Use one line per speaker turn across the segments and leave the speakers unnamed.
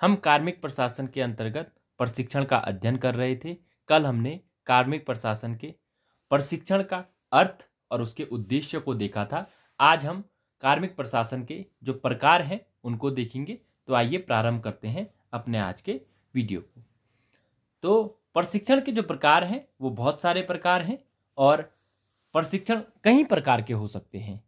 हम कार्मिक प्रशासन के अंतर्गत प्रशिक्षण का अध्ययन कर रहे थे कल हमने कार्मिक प्रशासन के प्रशिक्षण का अर्थ और उसके उद्देश्य को देखा था आज हम कार्मिक प्रशासन के जो प्रकार हैं उनको देखेंगे तो आइए प्रारंभ करते हैं अपने आज के वीडियो को तो प्रशिक्षण के जो प्रकार हैं वो बहुत सारे प्रकार हैं और प्रशिक्षण कई प्रकार के हो सकते हैं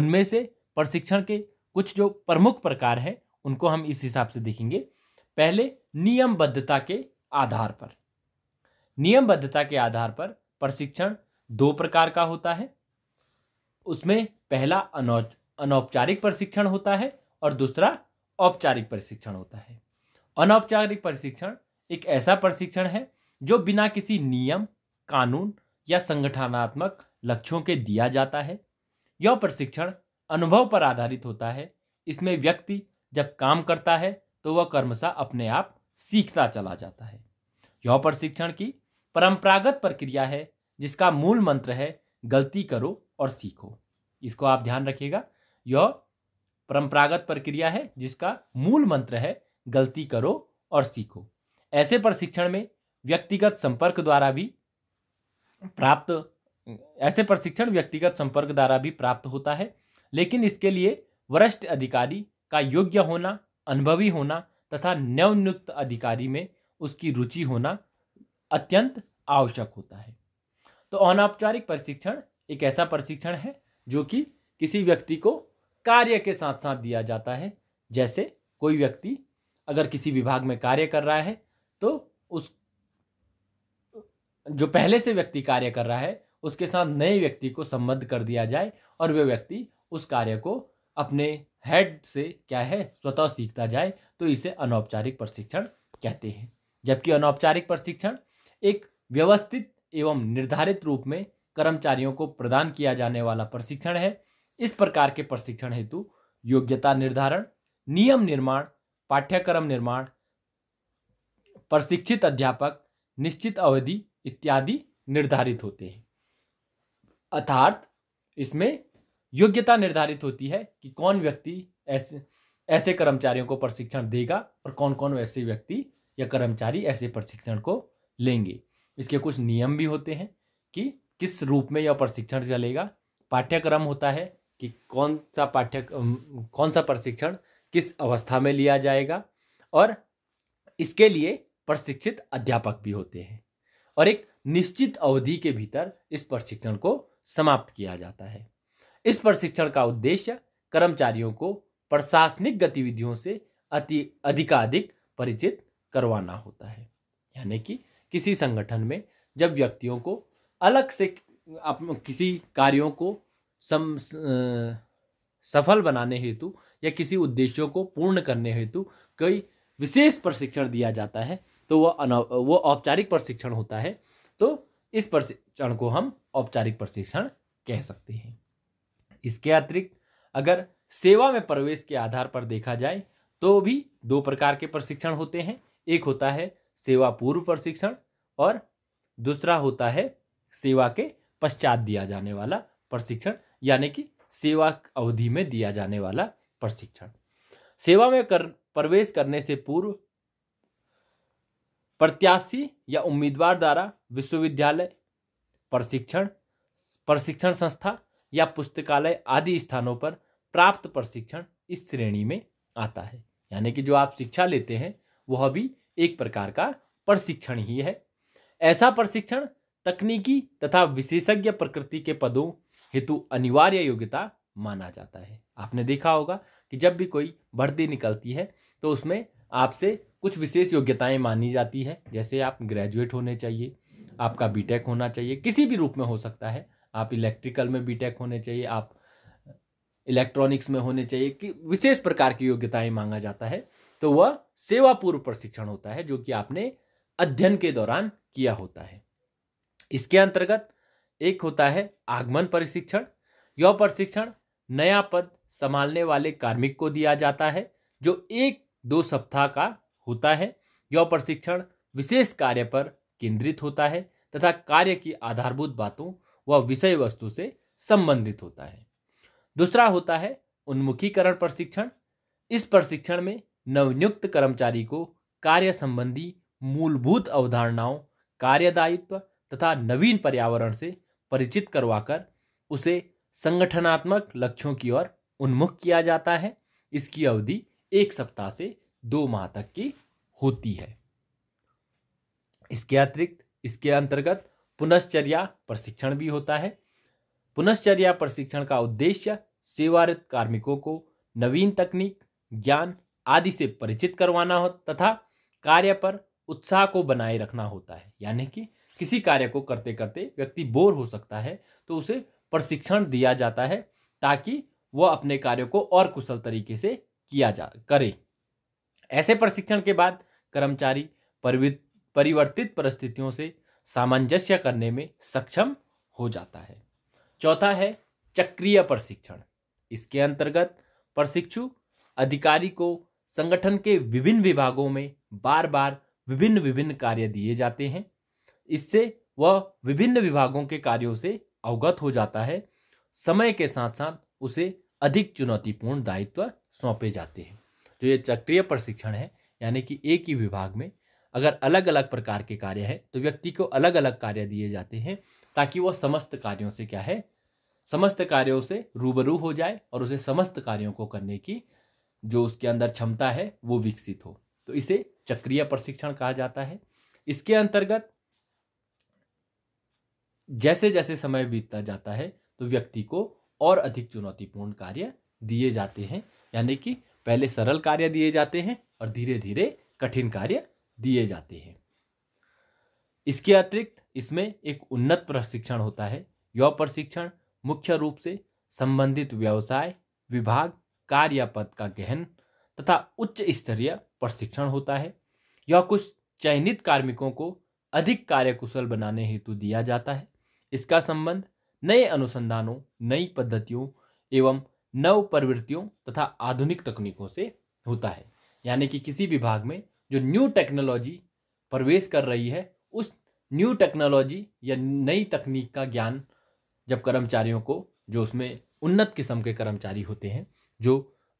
उनमें से प्रशिक्षण के कुछ जो प्रमुख प्रकार हैं उनको हम इस हिसाब से देखेंगे पहले नियमबद्धता के आधार पर नियमबद्धता के आधार पर प्रशिक्षण दो प्रकार का होता है उसमें पहला अनौपचारिक प्रशिक्षण होता है और दूसरा औपचारिक प्रशिक्षण होता है अनौपचारिक प्रशिक्षण एक ऐसा प्रशिक्षण है जो बिना किसी नियम कानून या संगठनात्मक लक्ष्यों के दिया जाता है यह प्रशिक्षण अनुभव पर आधारित होता है इसमें व्यक्ति जब काम करता है तो वह कर्मशा अपने आप सीखता चला जाता है यह प्रशिक्षण की परंपरागत प्रक्रिया है जिसका मूल मंत्र है गलती करो और सीखो इसको आप ध्यान रखिएगा यह परंपरागत प्रक्रिया है जिसका मूल मंत्र है गलती करो और सीखो ऐसे प्रशिक्षण में व्यक्तिगत संपर्क द्वारा भी प्राप्त ऐसे प्रशिक्षण व्यक्तिगत संपर्क द्वारा भी प्राप्त होता है लेकिन इसके लिए वरिष्ठ अधिकारी का योग्य होना अनुभवी होना तथा नवनियुक्त अधिकारी में उसकी रुचि होना अत्यंत आवश्यक होता है तो अनौपचारिक प्रशिक्षण एक ऐसा प्रशिक्षण है जो कि किसी व्यक्ति को कार्य के साथ साथ दिया जाता है जैसे कोई व्यक्ति अगर किसी विभाग में कार्य कर रहा है तो उस जो पहले से व्यक्ति कार्य कर रहा है उसके साथ नए व्यक्ति को संबद्ध कर दिया जाए और वह व्यक्ति उस कार्य को अपने हेड से क्या है स्वतः सीखता जाए तो इसे अनौपचारिक प्रशिक्षण कहते हैं जबकि अनौपचारिक प्रशिक्षण एक व्यवस्थित एवं निर्धारित रूप में कर्मचारियों को प्रदान किया जाने वाला प्रशिक्षण है इस प्रकार के प्रशिक्षण हेतु योग्यता निर्धारण नियम निर्माण पाठ्यक्रम निर्माण प्रशिक्षित अध्यापक निश्चित अवधि इत्यादि निर्धारित होते हैं अर्थात इसमें योग्यता निर्धारित होती है कि कौन व्यक्ति ऐसे ऐसे कर्मचारियों को प्रशिक्षण देगा और कौन कौन वैसे व्यक्ति या कर्मचारी ऐसे प्रशिक्षण को लेंगे इसके कुछ नियम भी होते हैं कि किस रूप में यह प्रशिक्षण चलेगा पाठ्यक्रम होता है कि कौन सा पाठ्य कौन सा प्रशिक्षण किस अवस्था में लिया जाएगा और इसके लिए प्रशिक्षित अध्यापक भी होते हैं और एक निश्चित अवधि के भीतर इस प्रशिक्षण को समाप्त किया जाता है इस प्रशिक्षण का उद्देश्य कर्मचारियों को प्रशासनिक गतिविधियों से अति अधिकाधिक परिचित करवाना होता है यानी कि किसी संगठन में जब व्यक्तियों को अलग से किसी कार्यों को सम सफल बनाने हेतु या किसी उद्देश्यों को पूर्ण करने हेतु कोई विशेष प्रशिक्षण दिया जाता है तो वह वो औपचारिक प्रशिक्षण होता है तो इस प्रशिक्षण को हम औपचारिक प्रशिक्षण कह सकते हैं इसके अतिरिक्त अगर सेवा में प्रवेश के आधार पर देखा जाए तो भी दो प्रकार के प्रशिक्षण होते हैं एक होता है सेवा पूर्व प्रशिक्षण और दूसरा होता है सेवा के पश्चात दिया जाने वाला प्रशिक्षण यानी कि सेवा अवधि में दिया जाने वाला प्रशिक्षण सेवा में कर प्रवेश करने से पूर्व प्रत्याशी या उम्मीदवार द्वारा विश्वविद्यालय प्रशिक्षण प्रशिक्षण संस्था या पुस्तकालय आदि स्थानों पर प्राप्त प्रशिक्षण इस श्रेणी में आता है यानी कि जो आप शिक्षा लेते हैं वह भी एक प्रकार का प्रशिक्षण ही है ऐसा प्रशिक्षण तकनीकी तथा विशेषज्ञ प्रकृति के पदों हेतु अनिवार्य योग्यता माना जाता है आपने देखा होगा कि जब भी कोई भर्ती निकलती है तो उसमें आपसे कुछ विशेष योग्यताएं मानी जाती है जैसे आप ग्रेजुएट होने चाहिए आपका बीटेक होना चाहिए किसी भी रूप में हो सकता है आप इलेक्ट्रिकल में बीटेक होने चाहिए आप इलेक्ट्रॉनिक्स में होने चाहिए कि विशेष प्रकार की योग्यताएं मांगा जाता है तो वह सेवा पूर्व प्रशिक्षण होता है जो कि आपने अध्ययन के दौरान किया होता है इसके अंतर्गत एक होता है आगमन प्रशिक्षण यह प्रशिक्षण नया पद संभालने वाले कार्मिक को दिया जाता है जो एक दो सप्ताह का होता है यह प्रशिक्षण विशेष कार्य पर केंद्रित होता है तथा कार्य की आधारभूत बातों वह विषय वस्तु से संबंधित होता है दूसरा होता है उन्मुखीकरण प्रशिक्षण इस प्रशिक्षण में नवनियुक्त कर्मचारी को कार्य संबंधी मूलभूत अवधारणाओं कार्यदायित्व तथा नवीन पर्यावरण से परिचित करवाकर उसे संगठनात्मक लक्ष्यों की ओर उन्मुख किया जाता है इसकी अवधि एक सप्ताह से दो माह तक की होती है इसके अतिरिक्त इसके अंतर्गत पुनश्चर्या प्रशिक्षण भी होता है पुनश्चर्या प्रशिक्षण का उद्देश्य सेवारत कार्मिकों को नवीन तकनीक ज्ञान आदि से परिचित करवाना हो तथा कार्य पर उत्साह को बनाए रखना होता है यानी कि किसी कार्य को करते करते व्यक्ति बोर हो सकता है तो उसे प्रशिक्षण दिया जाता है ताकि वह अपने कार्यों को और कुशल तरीके से किया जा करे ऐसे प्रशिक्षण के बाद कर्मचारी परिवर्तित परिस्थितियों से सामंजस्य करने में सक्षम हो जाता है चौथा है चक्रीय प्रशिक्षण इसके अंतर्गत प्रशिक्षु अधिकारी को संगठन के विभिन्न विभागों में बार बार विभिन्न विभिन्न कार्य दिए जाते हैं इससे वह विभिन्न विभागों के कार्यों से अवगत हो जाता है समय के साथ साथ उसे अधिक चुनौतीपूर्ण दायित्व सौंपे जाते हैं जो ये चक्रीय प्रशिक्षण है यानी कि एक ही विभाग में अगर अलग अलग प्रकार के कार्य है तो व्यक्ति को अलग अलग कार्य दिए जाते हैं ताकि वह समस्त कार्यों से क्या है समस्त कार्यों से रूबरू हो जाए और उसे समस्त कार्यों को करने की जो उसके अंदर क्षमता है वो विकसित हो तो इसे चक्रिय प्रशिक्षण कहा जाता है इसके अंतर्गत जैसे जैसे समय बीतता जाता है तो व्यक्ति को और अधिक चुनौतीपूर्ण कार्य दिए जाते हैं यानी कि पहले सरल कार्य दिए जाते हैं और धीरे धीरे कठिन कार्य दिए जाते हैं इसके अतिरिक्त इसमें एक उन्नत प्रशिक्षण होता है यह प्रशिक्षण मुख्य रूप से संबंधित व्यवसाय विभाग कार्य पद का गहन तथा उच्च स्तरीय प्रशिक्षण होता है यह कुछ चयनित कार्मिकों को अधिक कार्यकुशल बनाने हेतु दिया जाता है इसका संबंध नए अनुसंधानों नई पद्धतियों एवं नव प्रवृत्तियों तथा आधुनिक तकनीकों से होता है यानी कि किसी विभाग में जो न्यू टेक्नोलॉजी प्रवेश कर रही है उस न्यू टेक्नोलॉजी या नई तकनीक का ज्ञान जब कर्मचारियों को जो उसमें उन्नत किस्म के कर्मचारी होते हैं जो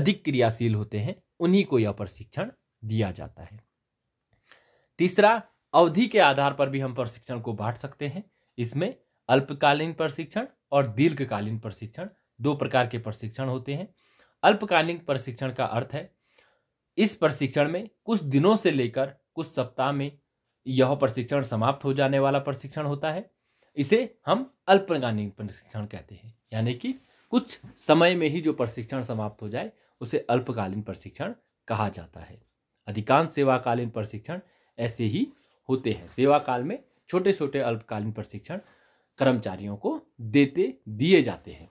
अधिक क्रियाशील होते हैं उन्हीं को यह प्रशिक्षण दिया जाता है तीसरा अवधि के आधार पर भी हम प्रशिक्षण को बांट सकते हैं इसमें अल्पकालीन प्रशिक्षण और दीर्घकालीन प्रशिक्षण दो प्रकार के प्रशिक्षण होते हैं अल्पकालीन प्रशिक्षण का अर्थ है इस प्रशिक्षण में कुछ दिनों से लेकर कुछ सप्ताह में यह प्रशिक्षण समाप्त हो जाने वाला प्रशिक्षण होता है इसे हम अल्पकालीन प्रशिक्षण कहते हैं यानी कि कुछ समय में ही जो प्रशिक्षण समाप्त हो जाए उसे अल्पकालीन प्रशिक्षण कहा जाता है अधिकांश सेवाकालीन प्रशिक्षण ऐसे ही होते हैं सेवाकाल में छोटे छोटे अल्पकालीन प्रशिक्षण कर्मचारियों को देते दिए जाते हैं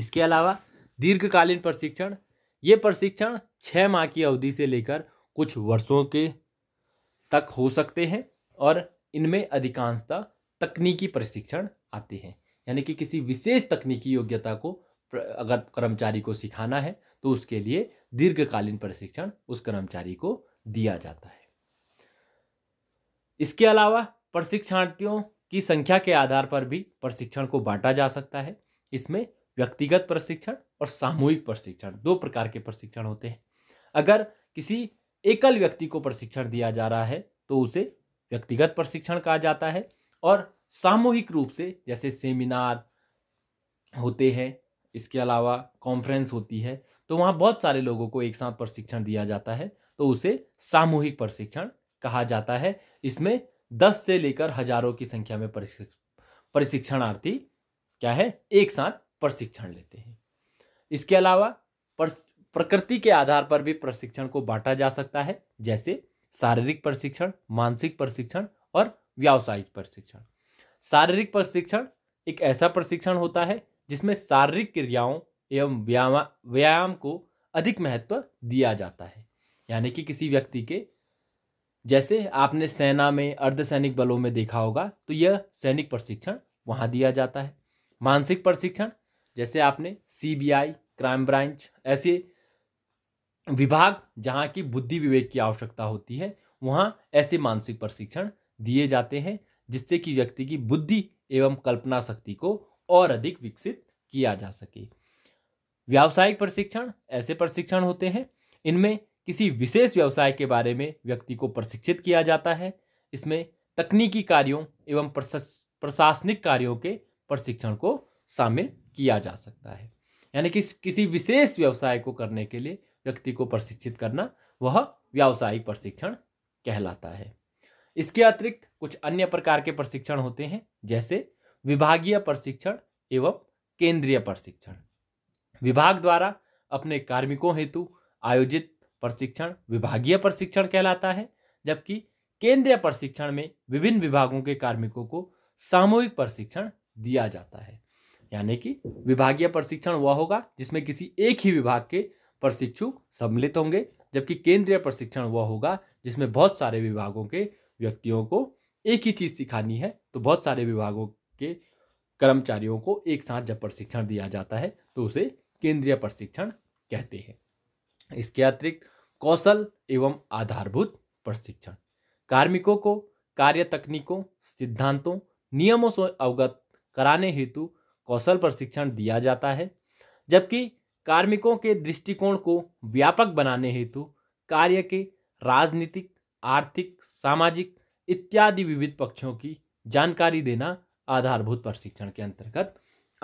इसके अलावा दीर्घकालीन प्रशिक्षण ये प्रशिक्षण छः माह की अवधि से लेकर कुछ वर्षों के तक हो सकते हैं और इनमें अधिकांशतः तकनीकी प्रशिक्षण आते हैं यानी कि किसी विशेष तकनीकी योग्यता को अगर कर्मचारी को सिखाना है तो उसके लिए दीर्घकालीन प्रशिक्षण उस कर्मचारी को दिया जाता है इसके अलावा प्रशिक्षणार्थियों की संख्या के आधार पर भी प्रशिक्षण को बांटा जा सकता है इसमें व्यक्तिगत प्रशिक्षण और सामूहिक प्रशिक्षण दो प्रकार के प्रशिक्षण होते हैं अगर किसी एकल व्यक्ति को प्रशिक्षण दिया जा रहा है तो उसे व्यक्तिगत प्रशिक्षण कहा जाता है और सामूहिक रूप से जैसे सेमिनार होते हैं इसके अलावा कॉन्फ्रेंस होती है तो वहाँ बहुत सारे लोगों को एक साथ प्रशिक्षण दिया जाता है तो उसे सामूहिक प्रशिक्षण कहा जाता है इसमें दस से लेकर हजारों की संख्या में प्रशिक्षणार्थी क्या है एक साथ प्रशिक्षण लेते हैं इसके अलावा प्रकृति के आधार पर भी प्रशिक्षण को बांटा जा सकता है जैसे शारीरिक प्रशिक्षण मानसिक प्रशिक्षण और व्यावसायिक प्रशिक्षण शारीरिक प्रशिक्षण एक ऐसा प्रशिक्षण होता है जिसमें शारीरिक क्रियाओं एवं व्यायाम को अधिक महत्व दिया जाता है यानी कि किसी व्यक्ति के जैसे आपने सेना में अर्धसैनिक बलों में देखा होगा तो यह सैनिक प्रशिक्षण वहाँ दिया जाता है मानसिक प्रशिक्षण जैसे आपने सीबीआई क्राइम ब्रांच ऐसे विभाग जहाँ की बुद्धि विवेक की आवश्यकता होती है वहाँ ऐसे मानसिक प्रशिक्षण दिए जाते हैं जिससे कि व्यक्ति की बुद्धि एवं कल्पना शक्ति को और अधिक विकसित किया जा सके व्यावसायिक प्रशिक्षण ऐसे प्रशिक्षण होते हैं इनमें किसी विशेष व्यवसाय के बारे में व्यक्ति को प्रशिक्षित किया जाता है इसमें तकनीकी कार्यों एवं प्रशासनिक कार्यों के प्रशिक्षण को शामिल किया जा सकता है यानी कि किसी विशेष व्यवसाय को करने के लिए व्यक्ति को प्रशिक्षित करना वह व्यावसायिक प्रशिक्षण कहलाता है इसके अतिरिक्त कुछ अन्य प्रकार के प्रशिक्षण होते हैं जैसे विभागीय प्रशिक्षण एवं केंद्रीय प्रशिक्षण विभाग द्वारा अपने कार्मिकों हेतु आयोजित प्रशिक्षण विभागीय प्रशिक्षण कहलाता है जबकि केंद्रीय प्रशिक्षण में विभिन्न विभागों के कार्मिकों को सामूहिक प्रशिक्षण दिया जाता है यानी कि विभागीय प्रशिक्षण वह होगा जिसमें किसी एक ही विभाग के प्रशिक्षु सम्मिलित होंगे जबकि केंद्रीय प्रशिक्षण वह होगा जिसमें बहुत सारे विभागों के व्यक्तियों को एक ही चीज़ सिखानी है तो बहुत सारे विभागों के कर्मचारियों को एक साथ जब प्रशिक्षण दिया जाता है तो उसे केंद्रीय प्रशिक्षण कहते हैं इसके अतिरिक्त कौशल एवं आधारभूत प्रशिक्षण कार्मिकों को कार्य तकनीकों सिद्धांतों नियमों से अवगत कराने हेतु कौशल प्रशिक्षण दिया जाता है जबकि कार्मिकों के दृष्टिकोण को व्यापक बनाने हेतु कार्य के राजनीतिक आर्थिक सामाजिक इत्यादि विविध पक्षों की जानकारी देना आधारभूत प्रशिक्षण के अंतर्गत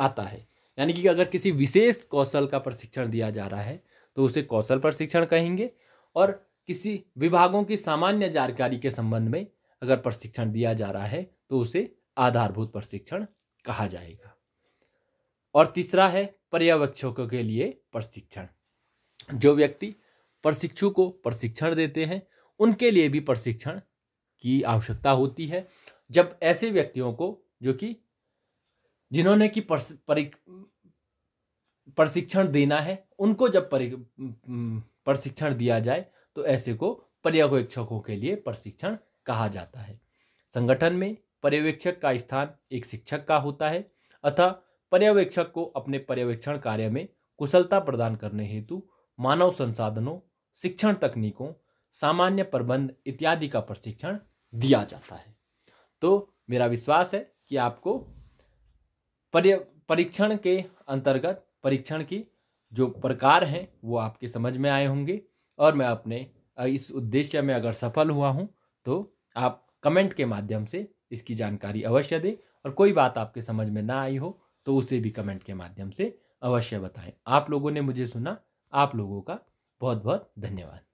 आता है यानी कि अगर किसी विशेष कौशल का प्रशिक्षण दिया जा रहा है तो उसे कौशल प्रशिक्षण कहेंगे और किसी विभागों की सामान्य जानकारी के संबंध में अगर प्रशिक्षण दिया जा रहा है तो उसे आधारभूत प्रशिक्षण कहा जाएगा और तीसरा है पर्यवेक्षकों के लिए प्रशिक्षण जो व्यक्ति प्रशिक्षु को प्रशिक्षण देते हैं उनके लिए भी प्रशिक्षण की आवश्यकता होती है जब ऐसे व्यक्तियों को जो कि जिन्होंने कि प्रशिक्षण देना है उनको जब प्रशिक्षण दिया जाए तो ऐसे को पर्यवेक्षकों के लिए प्रशिक्षण कहा जाता है संगठन में पर्यवेक्षक का स्थान एक शिक्षक का होता है अतः पर्यवेक्षक को अपने पर्यवेक्षण कार्य में कुशलता प्रदान करने हेतु मानव संसाधनों शिक्षण तकनीकों सामान्य प्रबंध इत्यादि का प्रशिक्षण दिया जाता है तो मेरा विश्वास है कि आपको पर्य परीक्षण के अंतर्गत परीक्षण की जो प्रकार हैं वो आपके समझ में आए होंगे और मैं अपने इस उद्देश्य में अगर सफल हुआ हूँ तो आप कमेंट के माध्यम से इसकी जानकारी अवश्य दें और कोई बात आपके समझ में ना आई हो तो उसे भी कमेंट के माध्यम से अवश्य बताएं आप लोगों ने मुझे सुना आप लोगों का बहुत बहुत धन्यवाद